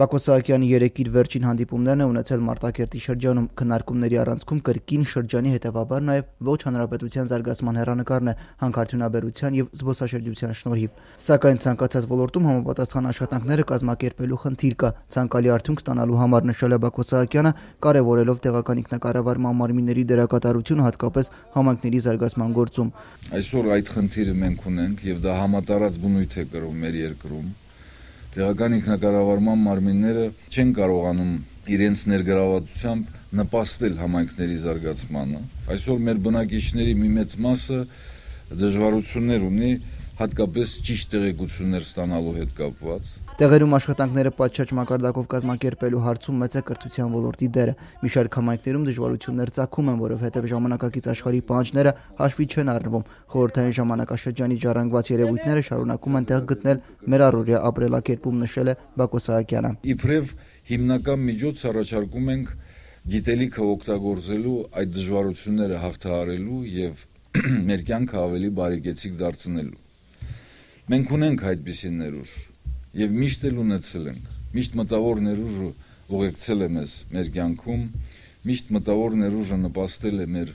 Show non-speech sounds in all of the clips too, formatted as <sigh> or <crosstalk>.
Բակո Սահակյանի երեք իր վերջին հանդիպումներն է ունեցել Մարտակերտի շրջանում քննարկումների առանցքում կրկին շրջանի հետևաբար նաև ոչ հանրապետության զարգացման հերանեկարն է հանքարդյունաբերության եւ զբոսաշրջության շնորհիվ։ Սակայն ցանկացած ոլորտում համապատասխան աշխատանքները կազմակերպելու խնդիր կա։ Ցանկալի արդյունք ստանալու համար նշել է Բակո Սահակյանը, կարևորելով տեղական ինքնակառավարման մարմինների դերակատարությունը հատկապես համայնքների զարգացման գործում։ Այսօր այդ խնդիրը մենք ունենք եւ դա համատարած բնույթ է կրում մեր երկրում տեղական ինքնակառավարման մարմինները չեն կարողանում իրենց ներգրավվածությամբ նպաստել համայնքների զարգացմանը։ Այսօր մեր բնակիչների մի մեծ մասը դժվարություններ ունի հատկապես ճիշտ տեղեկություններ ստանալու հետ կապված։ Տեղերում աշխատանքները պատշաճ մակարդակով կազմակերպելու հարցում մեծ է կրթության ոլորտի դերը։ Մի շարք համայնքներում դժվարություններ ցակում են, որովհետև ժամանակակից աշխարհի պահանջները հաշվի չեն առնվում։ Խորհրդային ժամանակաշրջանի ժառանգված երևույթները շարունակում են տեղ գտնել մեր առօրյա ապրելակերպում, նշել է Բակո Սահակյանը։ Իբրև հիմնական միջոց առաջարկում ենք գիտելիքը օգտագործելու, այդ դժվարությունները հաղթահարելու եւ <clears throat> մեր կյանքը ավելի բարեկեցիկ դարձնելու։ Մենք ունենք այդպիսի ներուժ եւ միշտ էլ ունեցել ենք։ Միշտ մտավոր ներուժը ողեկցել է մեզ մեր կյանքում, միշտ մտավոր ներուժը նպաստել է մեր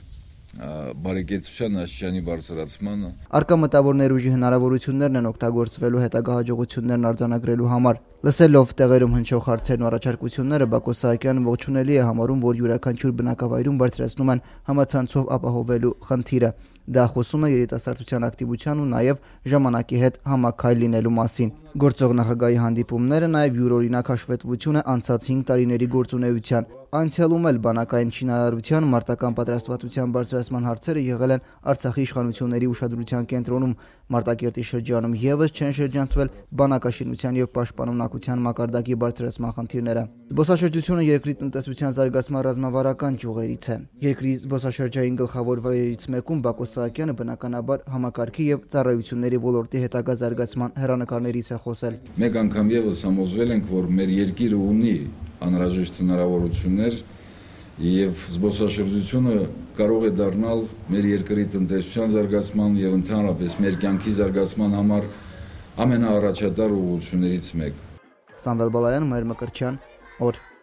բարեկեցության աշխանի բարձրացմանը Արկա մտավորներ ուժի հնարավորություններն են օգտագործվելու հետագա հաջողություններն արձանագրելու համար։ Լսելով տեղերում հնչող հարցերն ու առաջարկությունները Բակո Սահակյանը ողջունելի է համարում, որ յուրաքանչյուր բնակավայրում բարձրացնում են համացանցով ապահովելու խնդիրը։ Դա խոսում է երիտասարդության ակտիվության ու նաև ժամանակի հետ համակայ լինելու մասին։ Գործող նախագահի հանդիպումները նաև յուրօրինակ հաշվետվություն է անցած 5 տարիների գործունեության։ Անցյալում էլ բանակային շինարարության, մարտական պատրաստվածության բարձրացման հարցերը եղել են Արցախի իշխանությունների ուշադրության կենտրոնում։ Մարտակերտի շրջանում եւս չեն շրջանցվել բանակաշինության եւ պաշտպանունակության մակարդակի բարձրացման խնդիրները։ Զբոսաշրջությունը երկրի տնտեսության զարգացման ռազմավարական ճյուղերից է։ Երկրի զբոսաշրջային գլխավոր վայրերից մեկում Բակո Սահակյանը բնականաբար համակարգի եւ ծառայությունների ոլորտի հետագա զարգացման հերանեկարներից է խոսել։ Մեկ անգամ եւս համոզվել ենք, որ մեր երկիրը ունի անհրաժեշտ հնարավորություններ եւ զբոսաշրջությունը կարող է դառնալ մեր երկրի տնտեսության զարգացման եւ ընդհանրապես մեր կյանքի զարգացման համար ամենաառաջադար ուղղություններից մեկ։ Սամվել Բալայան, Մայր Մկրչյան, օր